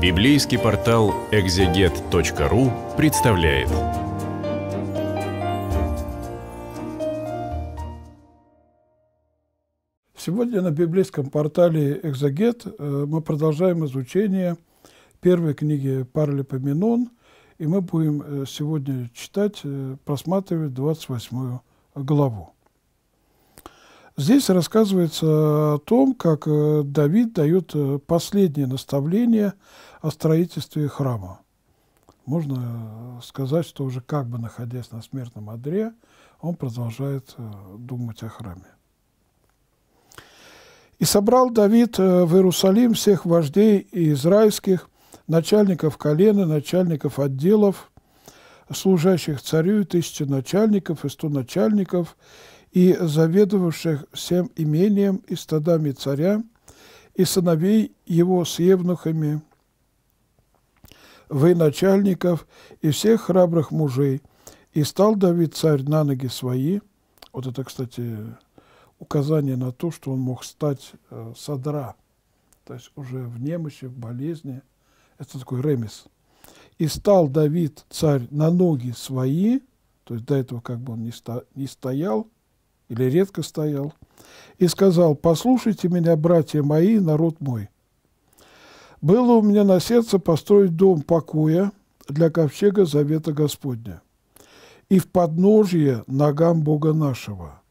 Библейский портал экзегет.ру представляет. Сегодня на библейском портале «Экзогет» э, мы продолжаем изучение первой книги Паралипоменон, и мы будем э, сегодня читать, э, просматривать 28 главу. Здесь рассказывается о том, как Давид дает последнее наставление – о строительстве храма. Можно сказать, что уже как бы находясь на смертном одре, он продолжает э, думать о храме. «И собрал Давид э, в Иерусалим всех вождей израильских, начальников колена, начальников отделов, служащих царю, тысячи начальников и сто начальников, и заведовавших всем имением и стадами царя, и сыновей его с евнухами, вы начальников и всех храбрых мужей. И стал Давид царь на ноги свои». Вот это, кстати, указание на то, что он мог стать э, садра, то есть уже в немощи, в болезни. Это такой ремис «И стал Давид царь на ноги свои», то есть до этого как бы он не, сто, не стоял или редко стоял, и сказал, «Послушайте меня, братья мои, народ мой, было у меня на сердце построить дом покоя для ковчега завета Господня и в подножье ногам Бога нашего,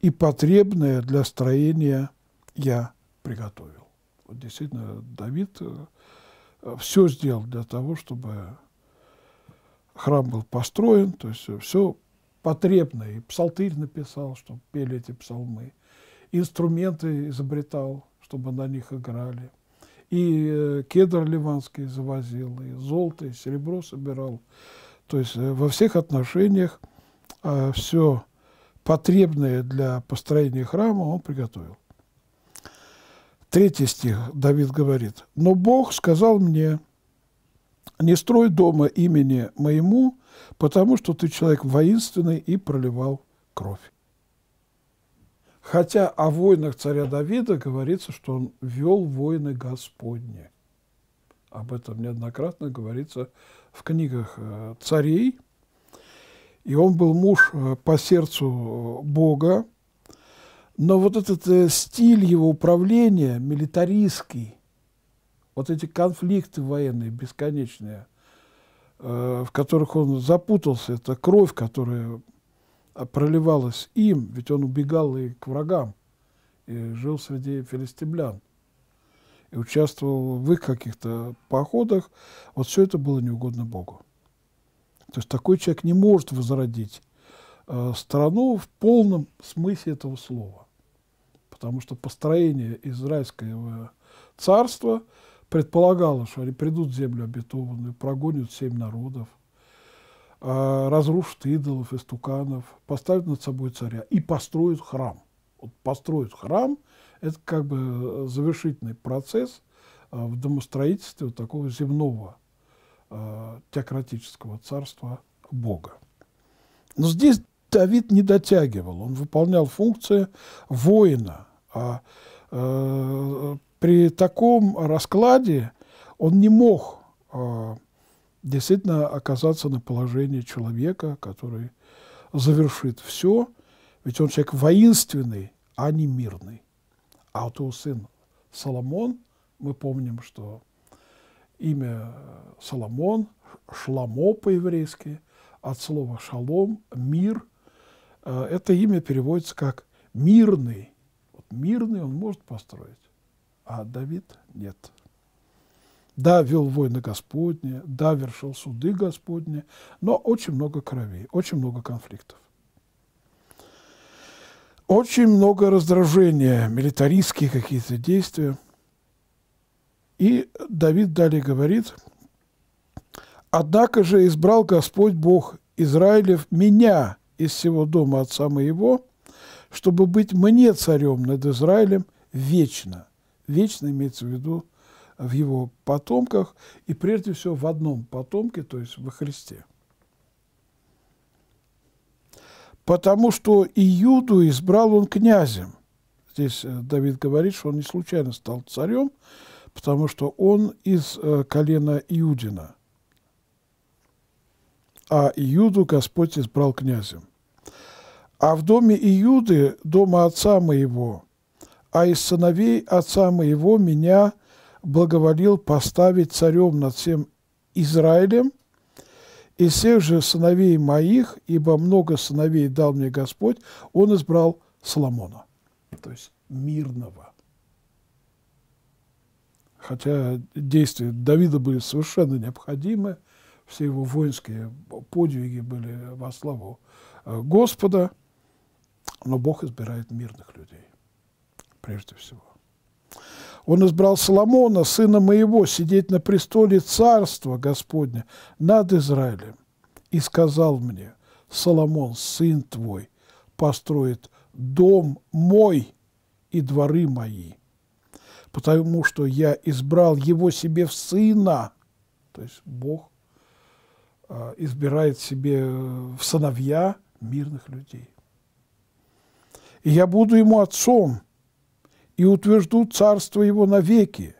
и потребное для строения я приготовил. Вот действительно, Давид э, все сделал для того, чтобы храм был построен, то есть э, все потребное. И псалтырь написал, чтобы пели эти псалмы. Инструменты изобретал, чтобы на них играли и э, кедр ливанский завозил, и золото, и серебро собирал. То есть э, во всех отношениях э, все потребное для построения храма он приготовил. Третий стих Давид говорит, «Но Бог сказал мне, не строй дома имени моему, потому что ты человек воинственный и проливал кровь». Хотя о войнах царя Давида говорится, что он вел войны Господни. Об этом неоднократно говорится в книгах э, царей. И он был муж э, по сердцу э, Бога. Но вот этот стиль его управления, милитаристский, вот эти конфликты военные бесконечные, в которых он запутался, это кровь, которая а, проливалось им, ведь он убегал и к врагам, и жил среди филистимлян, и участвовал в их каких-то походах, вот все это было неугодно Богу. То есть такой человек не может возродить э, страну в полном смысле этого слова, потому что построение израильского царства предполагало, что они придут в землю обетованную, прогонят семь народов, Э, разрушат идолов, и стуканов, поставят над собой царя и построят храм. Вот построят храм – это как бы э, завершительный процесс э, в домостроительстве вот такого земного теократического царства Бога. Но здесь Давид не дотягивал, он выполнял функции воина, а э, при таком раскладе он не мог э, действительно оказаться на положении человека, который завершит все, ведь он человек воинственный, а не мирный. А вот его сын Соломон, мы помним, что имя Соломон, Шламо по-еврейски, от слова шалом, мир, э, это имя переводится как мирный. Вот мирный он может построить, а Давид нет. Да, вел войны Господни, да, вершил суды Господни, но очень много крови, очень много конфликтов. Очень много раздражения, милитаристские какие-то действия. И Давид далее говорит, «Однако же избрал Господь Бог Израилев меня из всего дома отца моего, чтобы быть мне царем над Израилем вечно». Вечно имеется в виду в его потомках и прежде всего в одном потомке, то есть во Христе. Потому что Иуду избрал он князем. Здесь э, Давид говорит, что он не случайно стал царем, потому что он из э, колена Иудина. А Иуду Господь избрал князем. А в доме Иуды, дома отца моего, а из сыновей отца моего меня – благоволил поставить царем над всем Израилем, из всех же сыновей моих, ибо много сыновей дал мне Господь, он избрал Соломона, то есть мирного. Хотя действия Давида были совершенно необходимы, все его воинские подвиги были во славу э, Господа, но Бог избирает мирных людей прежде всего. Он избрал Соломона, сына моего, сидеть на престоле царства Господня над Израилем. И сказал мне, Соломон, сын твой, построит дом мой и дворы мои, потому что я избрал его себе в сына. То есть Бог а, избирает себе э, в сыновья мирных людей. И я буду ему отцом – и утвержду царство его навеки,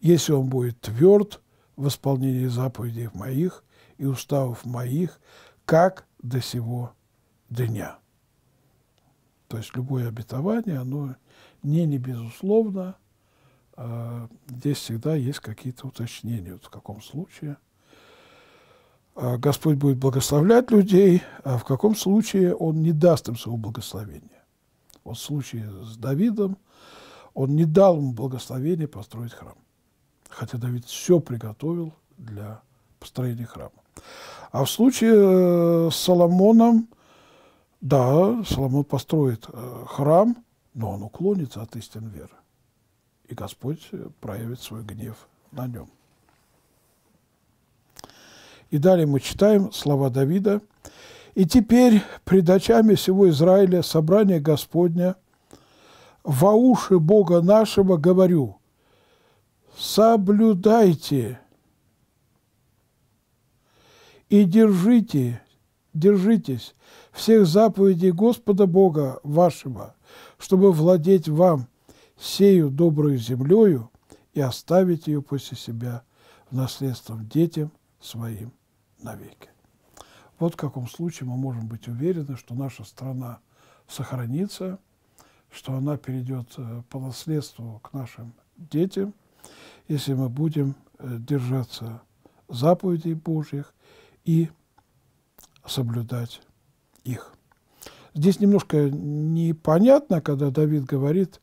если он будет тверд в исполнении заповедей моих и уставов моих, как до сего дня. То есть любое обетование, оно не, не безусловно, а здесь всегда есть какие-то уточнения, вот в каком случае а Господь будет благословлять людей, а в каком случае Он не даст им своего благословения вот случай с Давидом, он не дал ему благословения построить храм. Хотя Давид все приготовил для построения храма. А в случае э, с Соломоном, да, Соломон построит э, храм, но он уклонится от истин веры. И Господь э, проявит свой гнев на нем. И далее мы читаем слова Давида. И теперь пред очами всего Израиля собрание Господня, во уши Бога нашего говорю, соблюдайте и держите, держитесь всех заповедей Господа Бога вашего, чтобы владеть вам сею добрую землею и оставить ее после себя в наследство детям своим навеки. Вот в каком случае мы можем быть уверены, что наша страна сохранится, что она перейдет э, по наследству к нашим детям, если мы будем э, держаться заповедей Божьих и соблюдать их. Здесь немножко непонятно, когда Давид говорит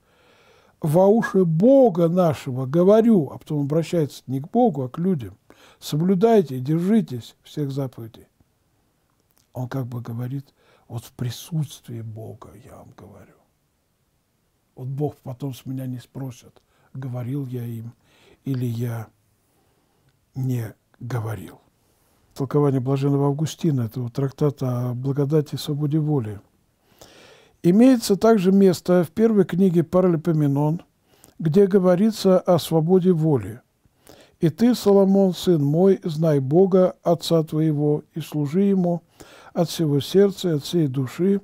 «во уши Бога нашего говорю», а потом обращается не к Богу, а к людям. «Соблюдайте, держитесь всех заповедей». Он как бы говорит, вот в присутствии Бога я вам говорю. Вот Бог потом с меня не спросит, говорил я им или я не говорил. Толкование Блаженного Августина, этого трактата о благодати и свободе воли. Имеется также место в первой книге Паралипоменон, где говорится о свободе воли – и ты, Соломон, сын мой, знай Бога, Отца твоего, и служи Ему от всего сердца, от всей души,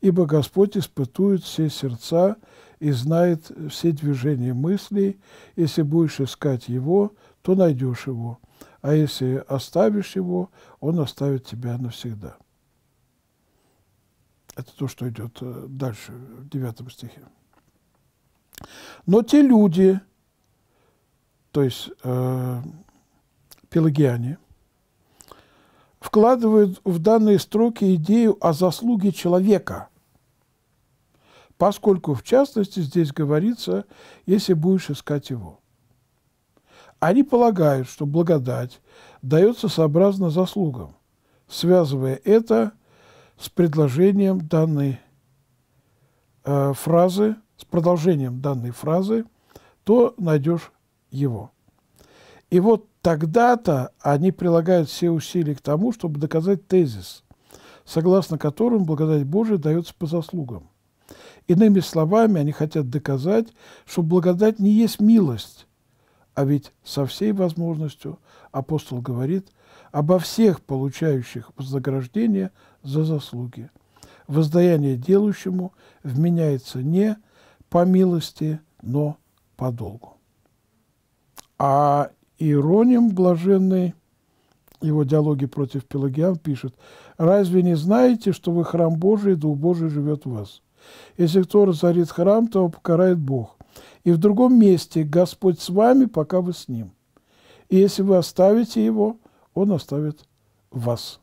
ибо Господь испытует все сердца и знает все движения мыслей. Если будешь искать Его, то найдешь Его, а если оставишь Его, Он оставит тебя навсегда». Это то, что идет э, дальше в девятом стихе. «Но те люди, то есть э, пелагиане, вкладывают в данные строки идею о заслуге человека, поскольку, в частности, здесь говорится, если будешь искать его. Они полагают, что благодать дается сообразно заслугам, связывая это с предложением данной э, фразы, с продолжением данной фразы, то найдешь его. И вот тогда-то они прилагают все усилия к тому, чтобы доказать тезис, согласно которому благодать Божия дается по заслугам. Иными словами, они хотят доказать, что благодать не есть милость, а ведь со всей возможностью апостол говорит обо всех получающих вознаграждение за заслуги. Воздаяние делающему вменяется не по милости, но по долгу. А Иероним Блаженный, его диалоги против Пелагиан, пишет, «Разве не знаете, что вы храм Божий, и Дух Божий живет в вас? Если кто разорит храм, то покарает Бог. И в другом месте Господь с вами, пока вы с Ним. И если вы оставите Его, Он оставит вас».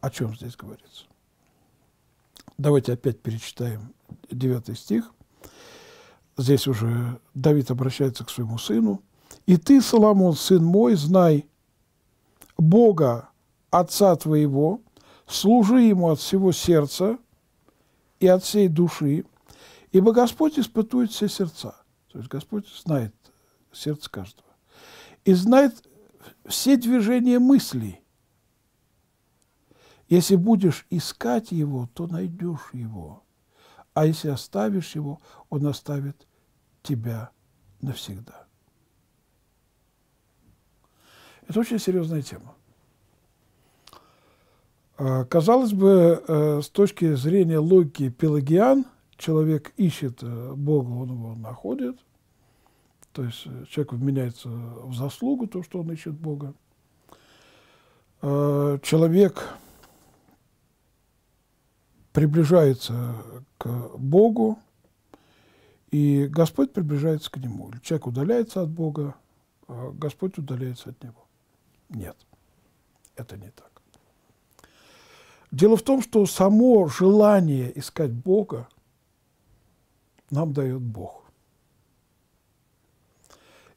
О чем здесь говорится? Давайте опять перечитаем 9 стих – здесь уже Давид обращается к своему сыну, «И ты, Соломон, сын мой, знай Бога, Отца твоего, служи Ему от всего сердца и от всей души, ибо Господь испытует все сердца». То есть Господь знает сердце каждого. И знает все движения мыслей. Если будешь искать Его, то найдешь Его. А если оставишь его, он оставит тебя навсегда. Это очень серьезная тема. А, казалось бы, э, с точки зрения логики пелагиан, человек ищет э, Бога, он его находит. То есть э, человек вменяется в заслугу то, что он ищет Бога. А, человек приближается к Богу, и Господь приближается к нему. человек удаляется от Бога, а Господь удаляется от него. Нет, это не так. Дело в том, что само желание искать Бога нам дает Бог.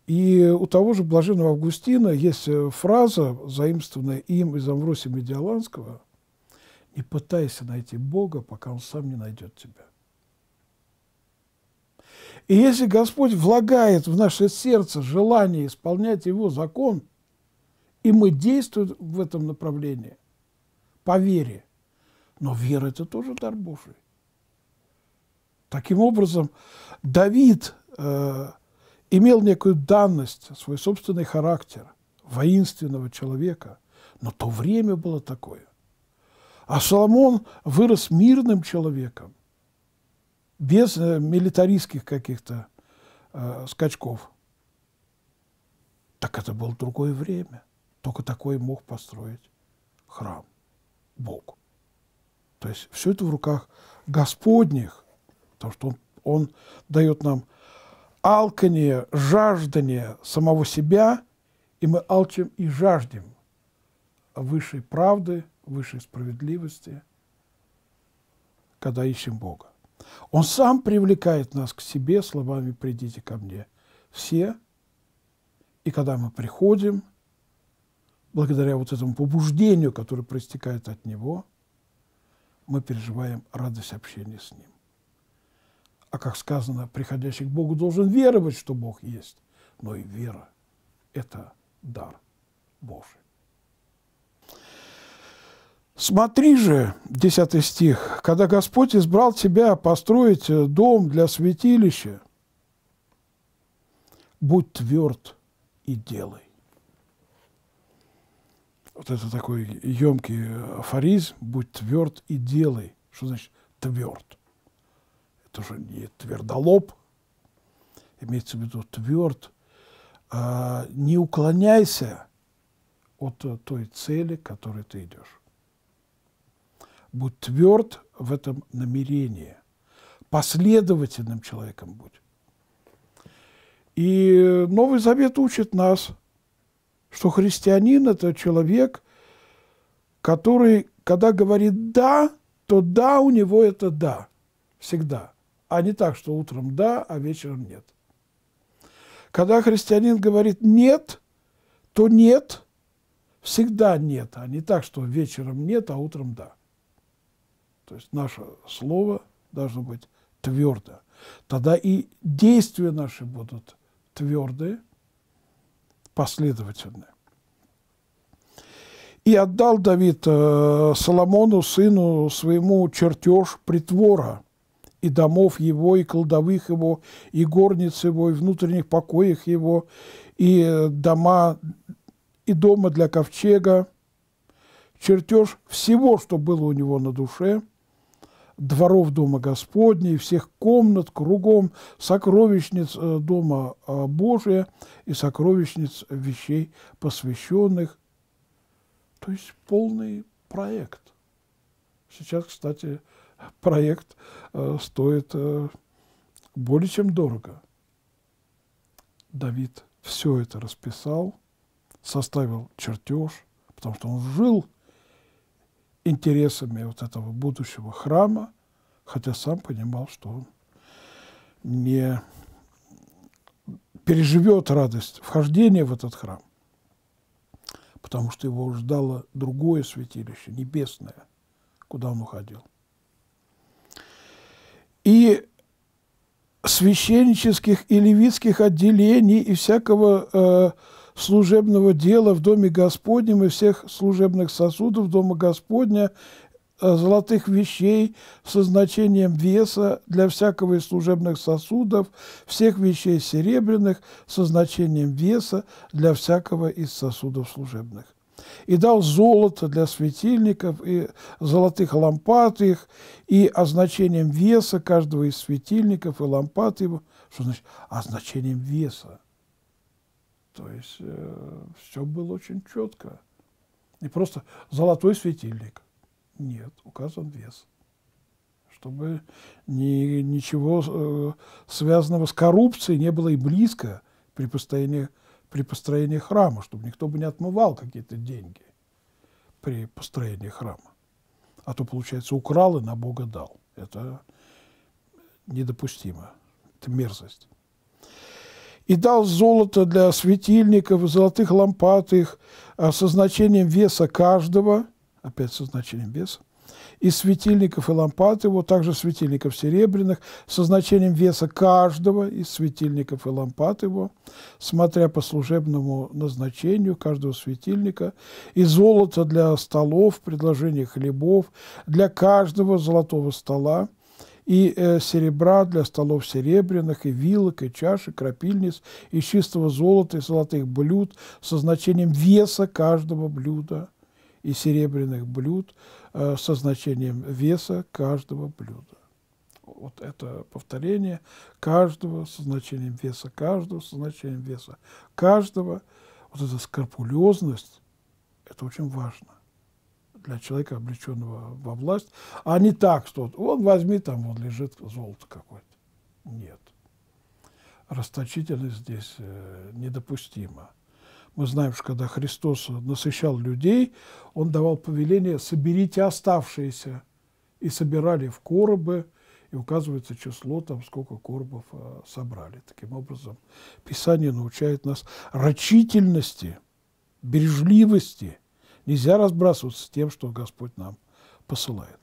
И у того же блаженного Августина есть фраза, заимствованная им из Амвросия Медиаланского – не пытайся найти Бога, пока Он сам не найдет тебя. И если Господь влагает в наше сердце желание исполнять Его закон, и мы действуем в этом направлении, по вере, но вера – это тоже дар Божий. Таким образом, Давид э, имел некую данность, свой собственный характер воинственного человека, но то время было такое – а Соломон вырос мирным человеком, без э, милитаристских каких-то э, скачков. Так это было другое время. Только такой мог построить храм Бог. То есть все это в руках Господних, потому что Он, он дает нам алкание, жаждание самого себя, и мы алчим и жаждем высшей правды – высшей справедливости, когда ищем Бога. Он сам привлекает нас к себе словами «придите ко мне все». И когда мы приходим, благодаря вот этому побуждению, которое проистекает от Него, мы переживаем радость общения с Ним. А как сказано, приходящий к Богу должен веровать, что Бог есть, но и вера – это дар Божий. Смотри же, 10 стих, когда Господь избрал тебя построить э, дом для святилища, будь тверд и делай. Вот это такой емкий афоризм, будь тверд и делай. Что значит тверд? Это же не твердолоб, имеется в виду тверд. А не уклоняйся от э, той цели, к которой ты идешь будь тверд в этом намерении, последовательным человеком будь. И Новый Завет учит нас, что христианин – это человек, который, когда говорит «да», то «да» у него – это «да» всегда, а не так, что утром «да», а вечером «нет». Когда христианин говорит «нет», то «нет» всегда «нет», а не так, что вечером «нет», а утром «да». То есть наше слово должно быть твердо. Тогда и действия наши будут твердые, последовательные. И отдал Давид э, Соломону, сыну своему, чертеж притвора и домов его, и колдовых его, и горниц его, и внутренних покоях его, и э, дома, и дома для ковчега, чертеж всего, что было у него на душе – дворов Дома Господней, всех комнат кругом, сокровищниц э, Дома э, Божия и сокровищниц вещей посвященных. То есть полный проект. Сейчас, кстати, проект э, стоит более чем дорого. Давид все это расписал, составил чертеж, потому что он жил интересами вот этого будущего храма, хотя сам понимал, что он не переживет радость вхождения в этот храм, потому что его ждало другое святилище, небесное, куда он уходил. И священнических и левитских отделений и всякого э, служебного дела в Доме Господнем и всех служебных сосудов Дома Господня, э, золотых вещей со значением веса для всякого из служебных сосудов, всех вещей серебряных со значением веса для всякого из сосудов служебных. И дал золото для светильников и золотых лампад их, и означением веса каждого из светильников и лампад его, что значит означением веса. То есть э, все было очень четко. И просто золотой светильник. Нет, указан вес. Чтобы ни, ничего э, связанного с коррупцией не было и близко при построении, при построении храма, чтобы никто бы не отмывал какие-то деньги при построении храма. А то, получается, украл и на Бога дал. Это э, недопустимо. Это мерзость и дал золото для светильников, и золотых лампад их а со значением веса каждого, опять со значением веса, и светильников и лампад его, также светильников серебряных, со значением веса каждого из светильников и лампат его, смотря по служебному назначению каждого светильника, и золото для столов, предложения хлебов, для каждого золотого стола, и э, серебра для столов серебряных, и вилок, и чаш, и крапильниц, и чистого золота, и золотых блюд со значением веса каждого блюда, и серебряных блюд э, со значением веса каждого блюда вот это повторение каждого со значением веса каждого, со значением веса каждого. Вот эта скрупулезность, это очень важно для человека, облеченного во власть, а не так, что вот, он возьми, там вот лежит золото какое-то. Нет. Расточительность здесь э, недопустима. Мы знаем, что когда Христос насыщал людей, Он давал повеление «соберите оставшиеся». И собирали в коробы, и указывается число, там сколько коробов э, собрали. Таким образом, Писание научает нас рачительности, бережливости – Нельзя разбрасываться тем, что Господь нам посылает.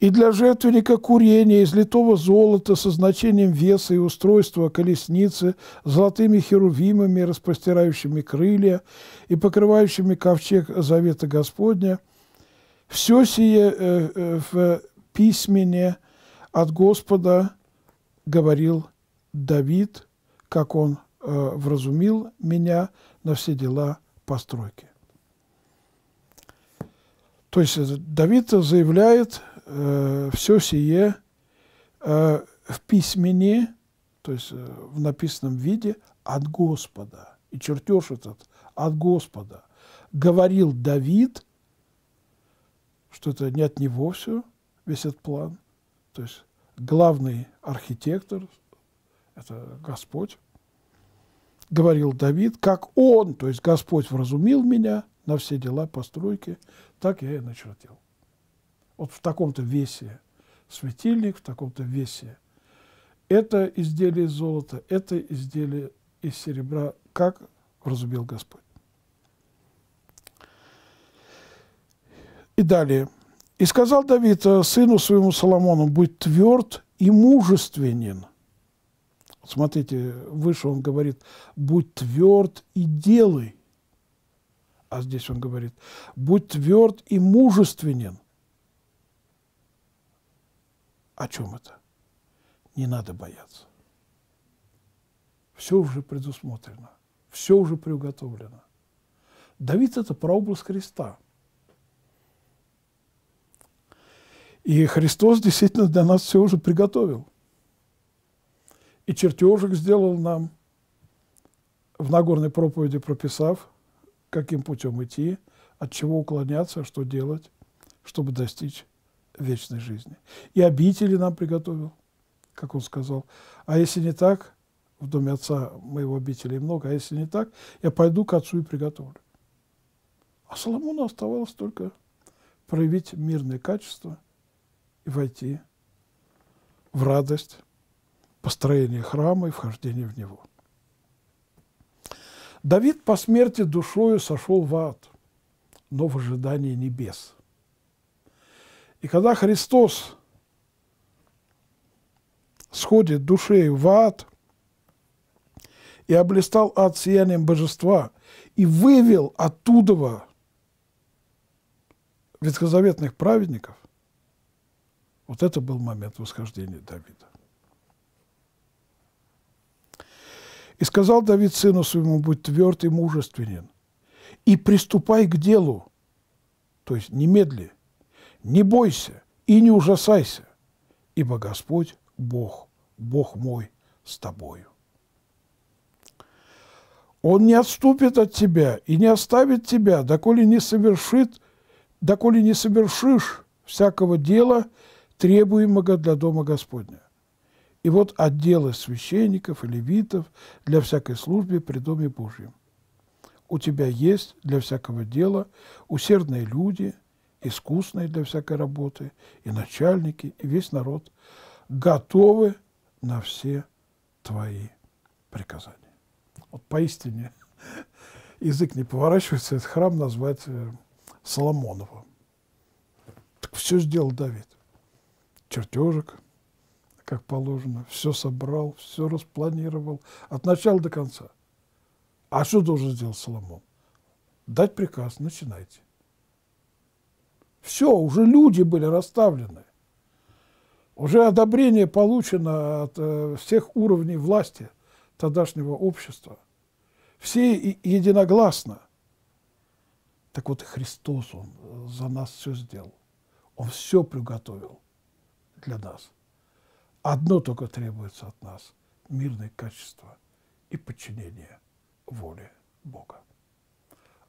И для жертвенника курения из литого золота со значением веса и устройства колесницы, золотыми херувимами, распростирающими крылья и покрывающими ковчег завета Господня, все сие э, э, в письмене от Господа говорил Давид, как он э, вразумил меня на все дела постройки. То есть э, Давид заявляет э, все сие э, в письмене, то есть э, в написанном виде, от Господа. И чертеж этот от Господа. Говорил Давид, что это не от него все, весь этот план. То есть главный архитектор, это Господь, говорил Давид, как он, то есть Господь вразумил меня на все дела постройки так я и начертил. Вот в таком-то весе светильник, в таком-то весе. Это изделие из золота, это изделие из серебра, как разубил Господь. И далее. «И сказал Давид э, сыну своему Соломону, будь тверд и мужественен». Смотрите, выше он говорит, будь тверд и делай а здесь он говорит, будь тверд и мужественен. О чем это? Не надо бояться. Все уже предусмотрено, все уже приуготовлено. Давид – это прообраз Христа. И Христос действительно для нас все уже приготовил. И чертежик сделал нам, в Нагорной проповеди прописав – каким путем идти, от чего уклоняться, что делать, чтобы достичь вечной жизни. И обители нам приготовил, как он сказал. А если не так, в доме отца моего обителей много, а если не так, я пойду к отцу и приготовлю. А Соломону оставалось только проявить мирное качество и войти в радость построения храма и вхождения в него. Давид по смерти душою сошел в ад, но в ожидании небес. И когда Христос сходит душею в ад и облистал ад сиянием божества и вывел оттуда ветхозаветных праведников, вот это был момент восхождения Давида. И сказал Давид сыну своему, будь тверд и мужественен, и приступай к делу, то есть немедли, не бойся и не ужасайся, ибо Господь Бог, Бог мой с тобою. Он не отступит от тебя и не оставит тебя, доколе не совершит, доколе не совершишь всякого дела, требуемого для Дома Господня. И вот отделы священников и левитов для всякой службы при Доме Божьем. У тебя есть для всякого дела усердные люди, искусные для всякой работы, и начальники, и весь народ готовы на все твои приказания. Вот поистине язык не поворачивается, этот храм назвать э, Соломонова. Так все сделал Давид. Чертежик, как положено, все собрал, все распланировал от начала до конца. А что должен сделать Соломон? Дать приказ, начинайте. Все, уже люди были расставлены. Уже одобрение получено от э, всех уровней власти тогдашнего общества. Все единогласно. Так вот и Христос, Он э, за нас все сделал. Он все приготовил для нас. Одно только требуется от нас – мирное качество и подчинение воле Бога.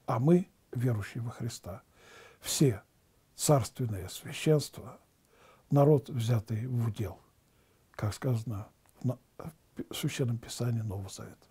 А мы, верующие во Христа, все царственное священство, народ, взятый в удел, как сказано в Священном Писании Нового Завета.